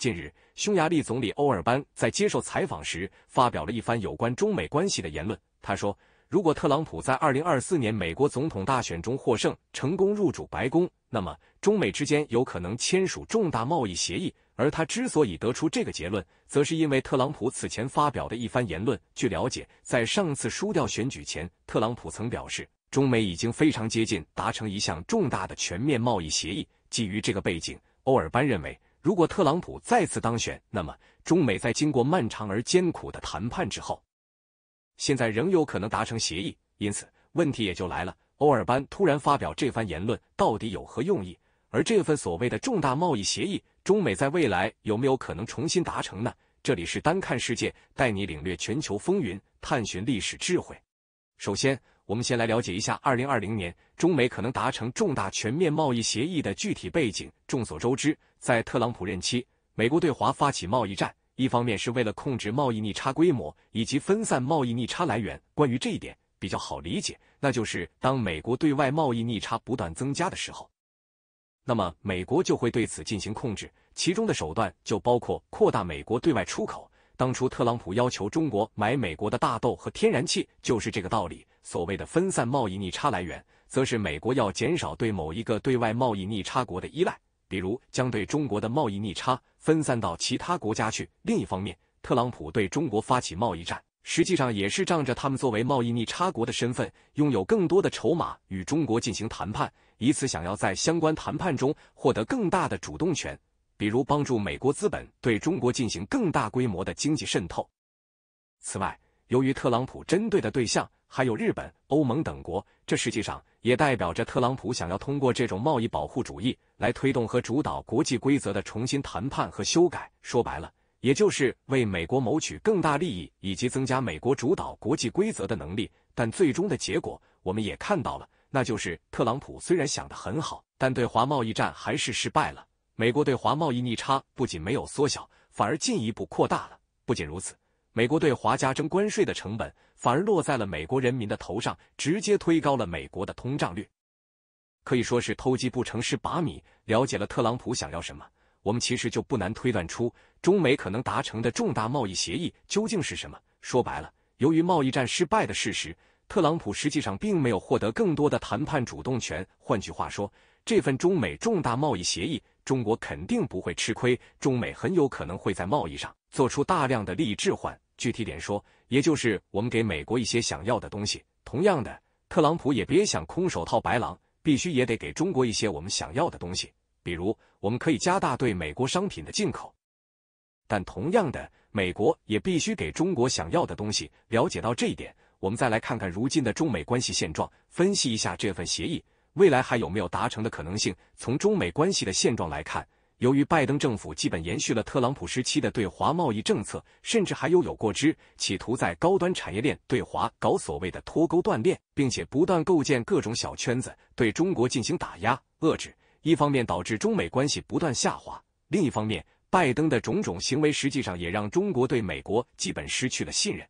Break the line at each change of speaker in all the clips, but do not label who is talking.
近日，匈牙利总理欧尔班在接受采访时发表了一番有关中美关系的言论。他说：“如果特朗普在二零二四年美国总统大选中获胜，成功入主白宫，那么中美之间有可能签署重大贸易协议。”而他之所以得出这个结论，则是因为特朗普此前发表的一番言论。据了解，在上次输掉选举前，特朗普曾表示，中美已经非常接近达成一项重大的全面贸易协议。基于这个背景，欧尔班认为。如果特朗普再次当选，那么中美在经过漫长而艰苦的谈判之后，现在仍有可能达成协议。因此，问题也就来了：欧尔班突然发表这番言论，到底有何用意？而这份所谓的重大贸易协议，中美在未来有没有可能重新达成呢？这里是单看世界，带你领略全球风云，探寻历史智慧。首先。我们先来了解一下，二零二零年中美可能达成重大全面贸易协议的具体背景。众所周知，在特朗普任期，美国对华发起贸易战，一方面是为了控制贸易逆差规模以及分散贸易逆差来源。关于这一点比较好理解，那就是当美国对外贸易逆差不断增加的时候，那么美国就会对此进行控制，其中的手段就包括扩大美国对外出口。当初特朗普要求中国买美国的大豆和天然气，就是这个道理。所谓的分散贸易逆差来源，则是美国要减少对某一个对外贸易逆差国的依赖，比如将对中国的贸易逆差分散到其他国家去。另一方面，特朗普对中国发起贸易战，实际上也是仗着他们作为贸易逆差国的身份，拥有更多的筹码与中国进行谈判，以此想要在相关谈判中获得更大的主动权。比如帮助美国资本对中国进行更大规模的经济渗透。此外，由于特朗普针对的对象还有日本、欧盟等国，这实际上也代表着特朗普想要通过这种贸易保护主义来推动和主导国际规则的重新谈判和修改。说白了，也就是为美国谋取更大利益以及增加美国主导国际规则的能力。但最终的结果我们也看到了，那就是特朗普虽然想的很好，但对华贸易战还是失败了。美国对华贸易逆差不仅没有缩小，反而进一步扩大了。不仅如此，美国对华加征关税的成本反而落在了美国人民的头上，直接推高了美国的通胀率，可以说是偷鸡不成蚀把米。了解了特朗普想要什么，我们其实就不难推断出中美可能达成的重大贸易协议究竟是什么。说白了，由于贸易战失败的事实，特朗普实际上并没有获得更多的谈判主动权。换句话说，这份中美重大贸易协议。中国肯定不会吃亏，中美很有可能会在贸易上做出大量的利益置换。具体点说，也就是我们给美国一些想要的东西，同样的，特朗普也别想空手套白狼，必须也得给中国一些我们想要的东西。比如，我们可以加大对美国商品的进口，但同样的，美国也必须给中国想要的东西。了解到这一点，我们再来看看如今的中美关系现状，分析一下这份协议。未来还有没有达成的可能性？从中美关系的现状来看，由于拜登政府基本延续了特朗普时期的对华贸易政策，甚至还有有过之，企图在高端产业链对华搞所谓的脱钩断链，并且不断构建各种小圈子，对中国进行打压遏制。一方面导致中美关系不断下滑，另一方面，拜登的种种行为实际上也让中国对美国基本失去了信任。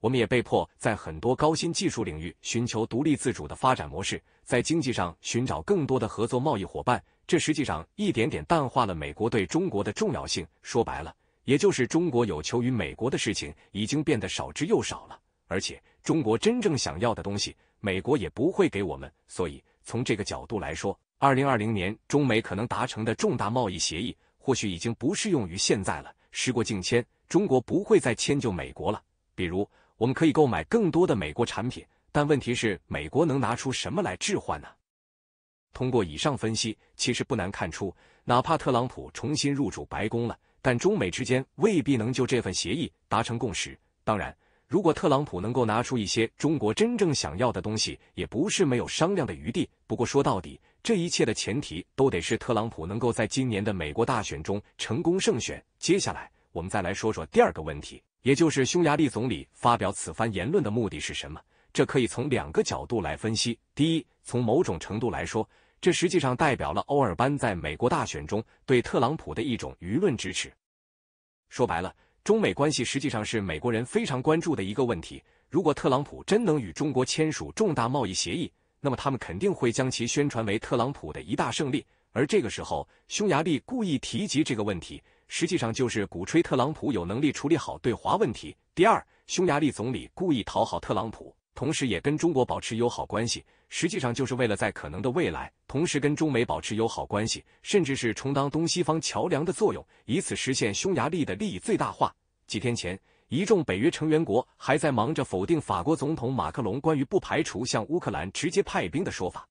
我们也被迫在很多高新技术领域寻求独立自主的发展模式，在经济上寻找更多的合作贸易伙伴。这实际上一点点淡化了美国对中国的重要性。说白了，也就是中国有求于美国的事情已经变得少之又少了。而且，中国真正想要的东西，美国也不会给我们。所以，从这个角度来说，二零二零年中美可能达成的重大贸易协议，或许已经不适用于现在了。时过境迁，中国不会再迁就美国了。比如。我们可以购买更多的美国产品，但问题是美国能拿出什么来置换呢？通过以上分析，其实不难看出，哪怕特朗普重新入主白宫了，但中美之间未必能就这份协议达成共识。当然，如果特朗普能够拿出一些中国真正想要的东西，也不是没有商量的余地。不过说到底，这一切的前提都得是特朗普能够在今年的美国大选中成功胜选。接下来，我们再来说说第二个问题。也就是匈牙利总理发表此番言论的目的是什么？这可以从两个角度来分析。第一，从某种程度来说，这实际上代表了欧尔班在美国大选中对特朗普的一种舆论支持。说白了，中美关系实际上是美国人非常关注的一个问题。如果特朗普真能与中国签署重大贸易协议，那么他们肯定会将其宣传为特朗普的一大胜利。而这个时候，匈牙利故意提及这个问题，实际上就是鼓吹特朗普有能力处理好对华问题。第二，匈牙利总理故意讨好特朗普，同时也跟中国保持友好关系，实际上就是为了在可能的未来，同时跟中美保持友好关系，甚至是充当东西方桥梁的作用，以此实现匈牙利的利益最大化。几天前，一众北约成员国还在忙着否定法国总统马克龙关于不排除向乌克兰直接派兵的说法，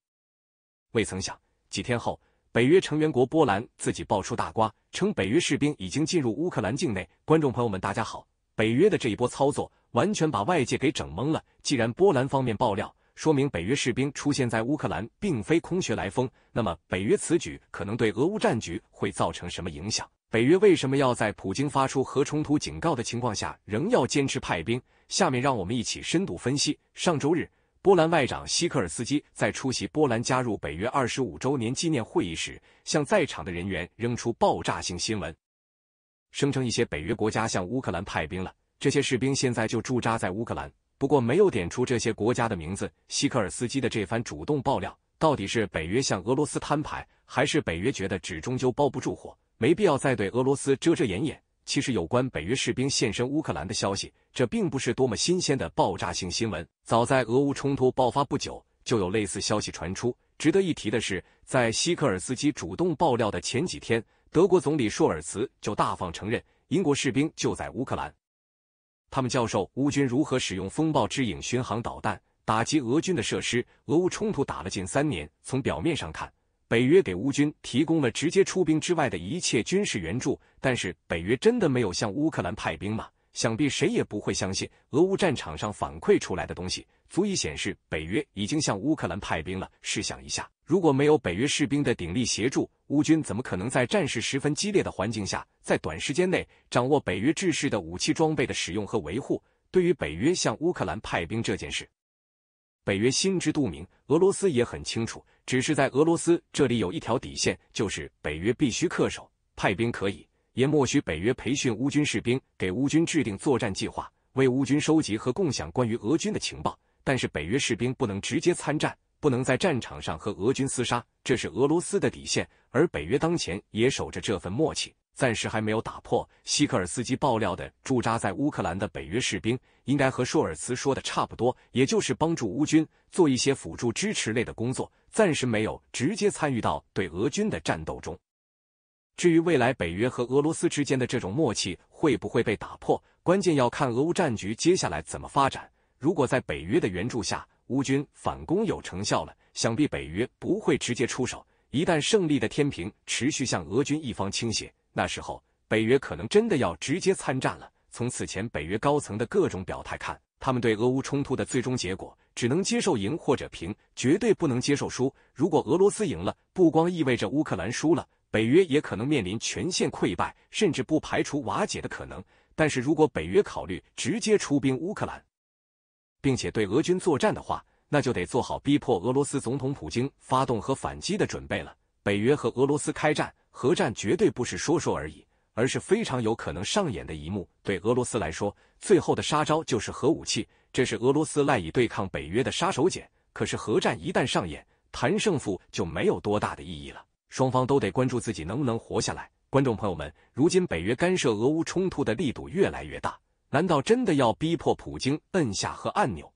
未曾想几天后。北约成员国波兰自己爆出大瓜，称北约士兵已经进入乌克兰境内。观众朋友们，大家好！北约的这一波操作完全把外界给整懵了。既然波兰方面爆料，说明北约士兵出现在乌克兰并非空穴来风，那么北约此举可能对俄乌战局会造成什么影响？北约为什么要在普京发出核冲突警告的情况下仍要坚持派兵？下面让我们一起深度分析。上周日。波兰外长希克尔斯基在出席波兰加入北约二十五周年纪念会议时，向在场的人员扔出爆炸性新闻，声称一些北约国家向乌克兰派兵了，这些士兵现在就驻扎在乌克兰，不过没有点出这些国家的名字。希克尔斯基的这番主动爆料，到底是北约向俄罗斯摊牌，还是北约觉得纸终究包不住火，没必要再对俄罗斯遮遮掩掩？其实，有关北约士兵现身乌克兰的消息，这并不是多么新鲜的爆炸性新闻。早在俄乌冲突爆发不久，就有类似消息传出。值得一提的是，在希克尔斯基主动爆料的前几天，德国总理舒尔茨就大方承认，英国士兵就在乌克兰，他们教授乌军如何使用“风暴之影”巡航导弹打击俄军的设施。俄乌冲突打了近三年，从表面上看，北约给乌军提供了直接出兵之外的一切军事援助。但是北约真的没有向乌克兰派兵吗？想必谁也不会相信。俄乌战场上反馈出来的东西，足以显示北约已经向乌克兰派兵了。试想一下，如果没有北约士兵的鼎力协助，乌军怎么可能在战事十分激烈的环境下，在短时间内掌握北约制式的武器装备的使用和维护？对于北约向乌克兰派兵这件事，北约心知肚明，俄罗斯也很清楚。只是在俄罗斯这里有一条底线，就是北约必须恪守，派兵可以。也默许北约培训乌军士兵，给乌军制定作战计划，为乌军收集和共享关于俄军的情报。但是北约士兵不能直接参战，不能在战场上和俄军厮杀，这是俄罗斯的底线，而北约当前也守着这份默契，暂时还没有打破。希克尔斯基爆料的驻扎在乌克兰的北约士兵，应该和舒尔茨说的差不多，也就是帮助乌军做一些辅助支持类的工作，暂时没有直接参与到对俄军的战斗中。至于未来北约和俄罗斯之间的这种默契会不会被打破，关键要看俄乌战局接下来怎么发展。如果在北约的援助下，乌军反攻有成效了，想必北约不会直接出手。一旦胜利的天平持续向俄军一方倾斜，那时候北约可能真的要直接参战了。从此前北约高层的各种表态看，他们对俄乌冲突的最终结果只能接受赢或者平，绝对不能接受输。如果俄罗斯赢了，不光意味着乌克兰输了。北约也可能面临全线溃败，甚至不排除瓦解的可能。但是如果北约考虑直接出兵乌克兰，并且对俄军作战的话，那就得做好逼迫俄罗斯总统普京发动和反击的准备了。北约和俄罗斯开战，核战绝对不是说说而已，而是非常有可能上演的一幕。对俄罗斯来说，最后的杀招就是核武器，这是俄罗斯赖以对抗北约的杀手锏。可是核战一旦上演，谈胜负就没有多大的意义了。双方都得关注自己能不能活下来。观众朋友们，如今北约干涉俄乌冲突的力度越来越大，难道真的要逼迫普京摁下核按钮？